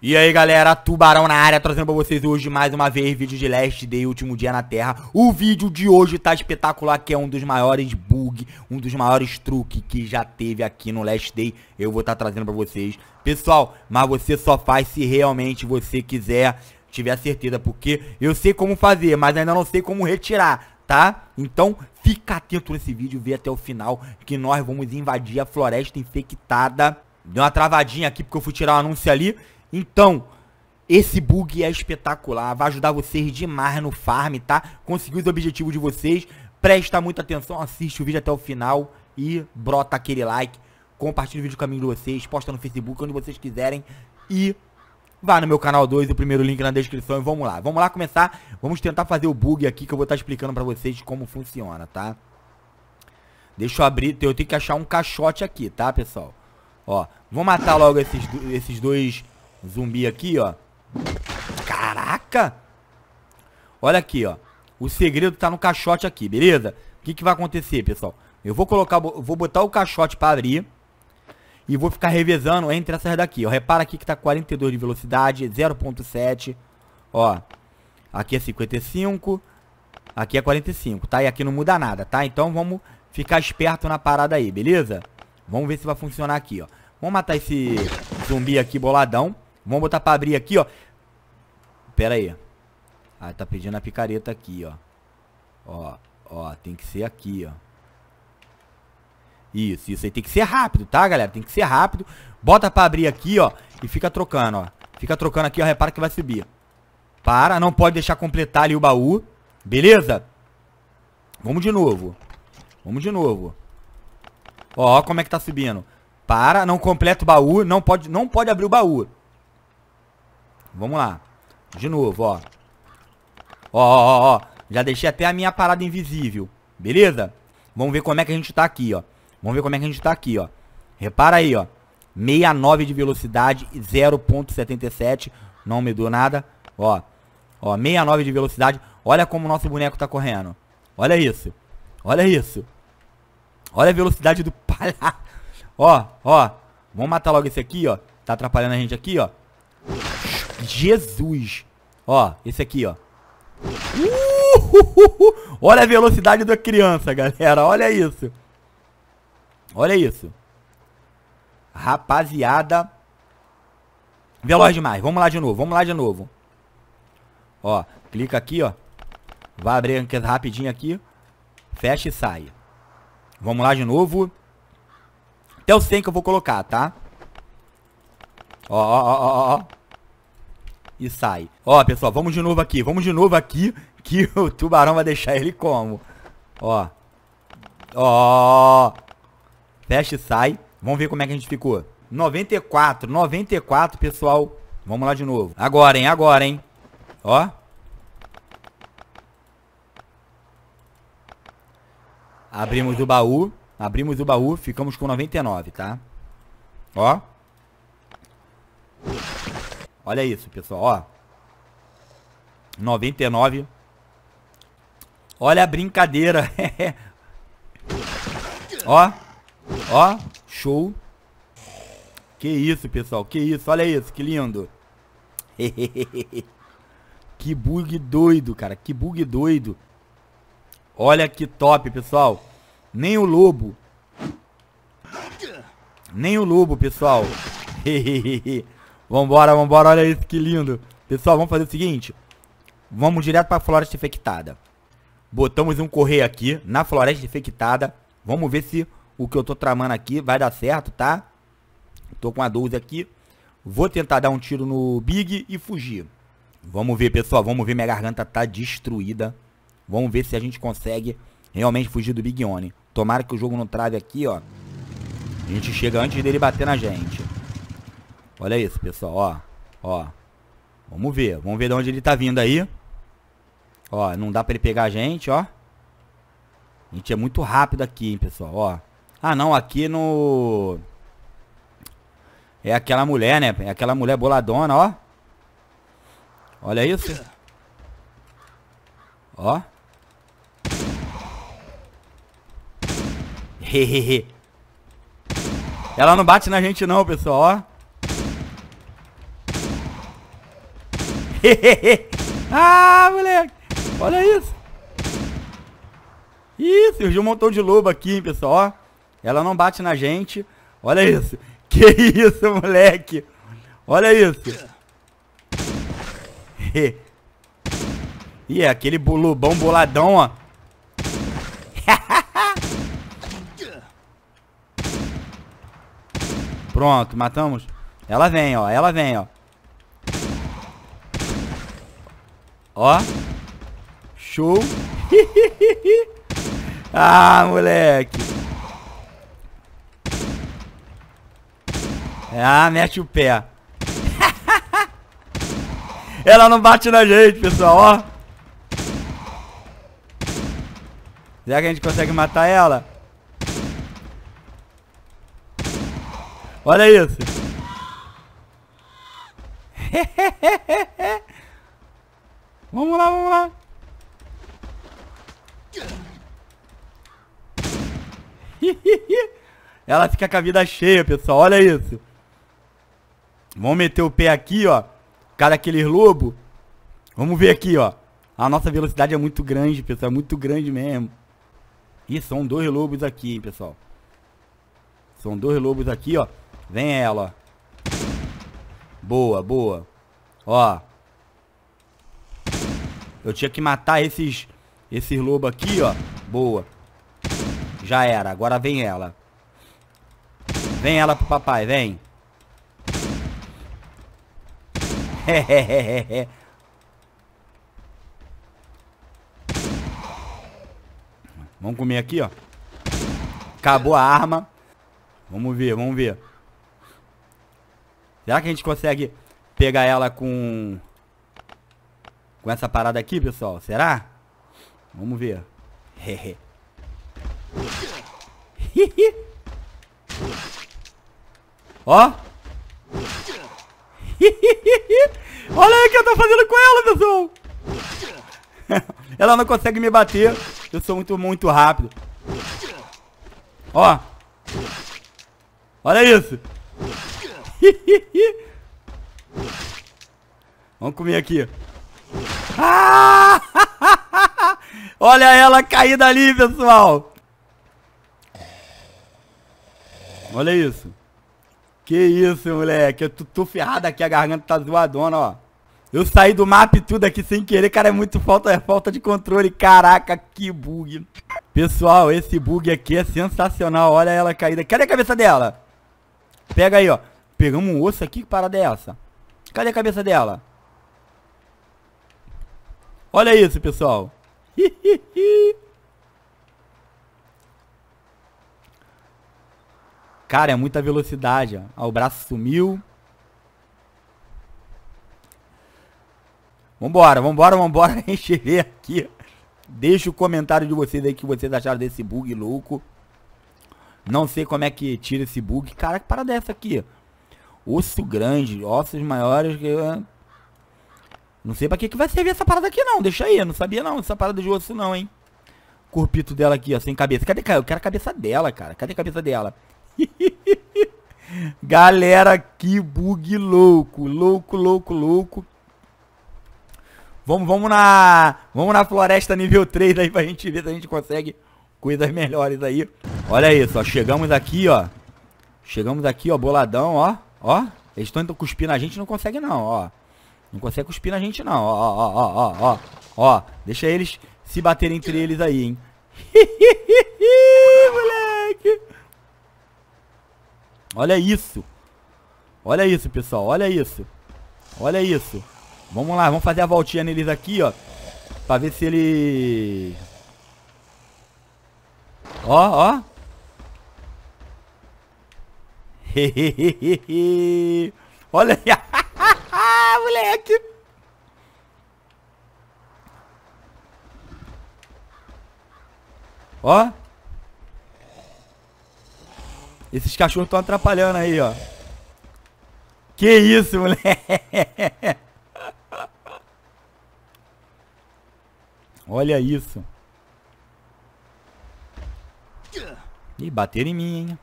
E aí galera, Tubarão na área, trazendo pra vocês hoje mais uma vez vídeo de Last Day, último dia na Terra O vídeo de hoje tá espetacular, que é um dos maiores bug, um dos maiores truques que já teve aqui no Last Day Eu vou estar tá trazendo pra vocês Pessoal, mas você só faz se realmente você quiser, tiver certeza Porque eu sei como fazer, mas ainda não sei como retirar, tá? Então fica atento nesse vídeo, vê até o final Que nós vamos invadir a floresta infectada Deu uma travadinha aqui porque eu fui tirar o um anúncio ali então, esse bug é espetacular, vai ajudar vocês demais no farm, tá? Conseguir os objetivos de vocês, presta muita atenção, assiste o vídeo até o final e brota aquele like, compartilha o vídeo com caminho de vocês, posta no Facebook, onde vocês quiserem e vá no meu canal 2, o primeiro link na descrição e vamos lá. Vamos lá começar, vamos tentar fazer o bug aqui que eu vou estar tá explicando pra vocês como funciona, tá? Deixa eu abrir, eu tenho que achar um caixote aqui, tá, pessoal? Ó, vou matar logo esses, esses dois zumbi aqui, ó. Caraca! Olha aqui, ó. O segredo tá no caixote aqui, beleza? O que, que vai acontecer, pessoal? Eu vou colocar, vou botar o caixote para abrir. E vou ficar revezando entre essas daqui, ó. Repara aqui que tá 42 de velocidade, 0.7. Ó. Aqui é 55. Aqui é 45, tá? E aqui não muda nada, tá? Então vamos ficar esperto na parada aí, beleza? Vamos ver se vai funcionar aqui, ó. Vamos matar esse zumbi aqui boladão. Vamos botar pra abrir aqui, ó. Pera aí. Ah, tá pedindo a picareta aqui, ó. Ó, ó, tem que ser aqui, ó. Isso, isso aí tem que ser rápido, tá, galera? Tem que ser rápido. Bota pra abrir aqui, ó. E fica trocando, ó. Fica trocando aqui, ó. Repara que vai subir. Para, não pode deixar completar ali o baú. Beleza? Vamos de novo. Vamos de novo. Ó, ó como é que tá subindo. Para, não completa o baú. Não pode, não pode abrir o baú. Vamos lá. De novo, ó. Ó, ó, ó. Já deixei até a minha parada invisível. Beleza? Vamos ver como é que a gente tá aqui, ó. Vamos ver como é que a gente tá aqui, ó. Repara aí, ó. 69 de velocidade, 0.77. Não me nada. Ó. Ó, 69 de velocidade. Olha como o nosso boneco tá correndo. Olha isso. Olha isso. Olha a velocidade do palhaço. Ó, ó. Vamos matar logo esse aqui, ó. Tá atrapalhando a gente aqui, ó. Jesus. Ó, esse aqui, ó. Uhuhuhu. Olha a velocidade da criança, galera. Olha isso. Olha isso. Rapaziada. Veloz demais. Vamos lá de novo. Vamos lá de novo. Ó, clica aqui, ó. Vai abrir rapidinho aqui. Fecha e sai. Vamos lá de novo. Até o 100 que eu vou colocar, tá? Ó, ó, ó, ó, ó e sai. Ó, pessoal, vamos de novo aqui. Vamos de novo aqui que o tubarão vai deixar ele como. Ó. Ó. Fecha e sai. Vamos ver como é que a gente ficou. 94, 94, pessoal. Vamos lá de novo. Agora, hein? Agora, hein? Ó. Abrimos o baú. Abrimos o baú. Ficamos com 99, tá? Ó. Olha isso, pessoal, ó. 99. Olha a brincadeira. ó. Ó, show. Que isso, pessoal, que isso, olha isso, que lindo. que bug doido, cara, que bug doido. Olha que top, pessoal. Nem o lobo. Nem o lobo, pessoal. Vambora, vambora, olha isso que lindo. Pessoal, vamos fazer o seguinte. Vamos direto pra floresta infectada. Botamos um correio aqui na floresta infectada. Vamos ver se o que eu tô tramando aqui vai dar certo, tá? Tô com a 12 aqui. Vou tentar dar um tiro no Big e fugir. Vamos ver, pessoal. Vamos ver. Minha garganta tá destruída. Vamos ver se a gente consegue realmente fugir do Big One. Tomara que o jogo não trave aqui, ó. A gente chega antes dele bater na gente. Olha isso, pessoal, ó. Ó. Vamos ver. Vamos ver de onde ele tá vindo aí. Ó, não dá pra ele pegar a gente, ó. A gente é muito rápido aqui, hein, pessoal, ó. Ah, não, aqui no... É aquela mulher, né? É aquela mulher boladona, ó. Olha isso. Ó. Hehehe. Ela não bate na gente não, pessoal, ó. ah, moleque. Olha isso. Ih, surgiu um montão de lobo aqui, hein, pessoal. ela não bate na gente. Olha isso. Que isso, moleque. Olha isso. Ih, é aquele lobão boladão, ó. Pronto, matamos. Ela vem, ó. Ela vem, ó. Ó. Show. ah, moleque. Ah, mete o pé. Ela não bate na gente, pessoal, ó. Será que a gente consegue matar ela? Olha isso. Vamos lá, vamos lá. Ela fica com a vida cheia, pessoal. Olha isso. Vamos meter o pé aqui, ó. Cara, aqueles lobo. Vamos ver aqui, ó. A nossa velocidade é muito grande, pessoal. É muito grande mesmo. E são dois lobos aqui, hein, pessoal. São dois lobos aqui, ó. Vem ela, ó. Boa, boa. Ó. Eu tinha que matar esses, esses lobos aqui, ó. Boa. Já era. Agora vem ela. Vem ela pro papai, vem. vamos comer aqui, ó. Acabou a arma. Vamos ver, vamos ver. Será que a gente consegue pegar ela com com essa parada aqui, pessoal? Será? Vamos ver. Hehe. Ó. Olha aí o que eu tô fazendo com ela, pessoal. ela não consegue me bater. Eu sou muito, muito rápido. Ó. Olha isso. Vamos comer aqui. Olha ela caída ali, pessoal. Olha isso. Que isso, moleque. Eu tô, tô ferrado aqui, a garganta tá zoadona, ó. Eu saí do mapa e tudo aqui sem querer, cara, é muito falta, é falta de controle. Caraca, que bug. Pessoal, esse bug aqui é sensacional. Olha ela caída. Cadê a cabeça dela? Pega aí, ó. Pegamos um osso aqui, que parada é essa? Cadê a cabeça dela? Olha isso, pessoal. Cara, é muita velocidade. Ó. o braço sumiu. Vambora, vambora, vambora. a gente vê aqui. Deixa o comentário de vocês aí que vocês acharam desse bug louco. Não sei como é que tira esse bug. Cara, que parada é essa aqui? Osso grande, ossos maiores que... Não sei pra que, que vai servir essa parada aqui não, deixa aí, eu não sabia não, essa parada de osso não, hein. Corpito dela aqui, ó, sem cabeça. Cadê, eu quero a cabeça dela, cara, cadê a cabeça dela? Galera, que bug louco, louco, louco, louco. Vamos, vamos na, vamos na floresta nível 3 aí pra gente ver se a gente consegue coisas melhores aí. Olha isso, ó, chegamos aqui, ó. Chegamos aqui, ó, boladão, ó, ó. Eles estão cuspindo a gente, não consegue não, ó. Não consegue cuspir na gente, não. Ó, ó, ó, ó, ó. Ó, deixa eles se baterem entre eles aí, hein. moleque. Olha isso. Olha isso, pessoal. Olha isso. Olha isso. Vamos lá, vamos fazer a voltinha neles aqui, ó. Pra ver se ele... Ó, ó. Olha aí. moleque. Ó. Esses cachorros estão atrapalhando aí, ó. Que isso, moleque. Olha isso. Ih, bateram em mim, hein?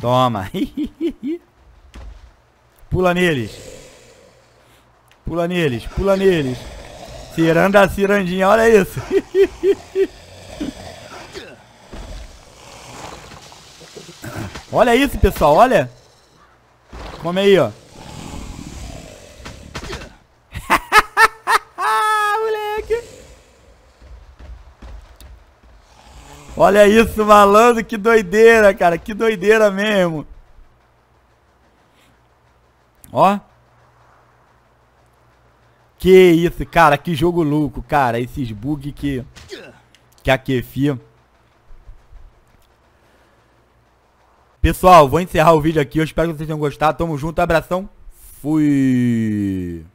Toma. Pula neles. Pula neles, pula neles. Ciranda, cirandinha, olha isso. olha isso, pessoal, olha. Come aí, ó. Moleque. Olha isso, malandro, que doideira, cara, que doideira mesmo. Ó. Que isso, cara. Que jogo louco, cara. Esses bug que... Que a Kefi... Pessoal, vou encerrar o vídeo aqui. Eu espero que vocês tenham gostado. Tamo junto. Abração. Fui.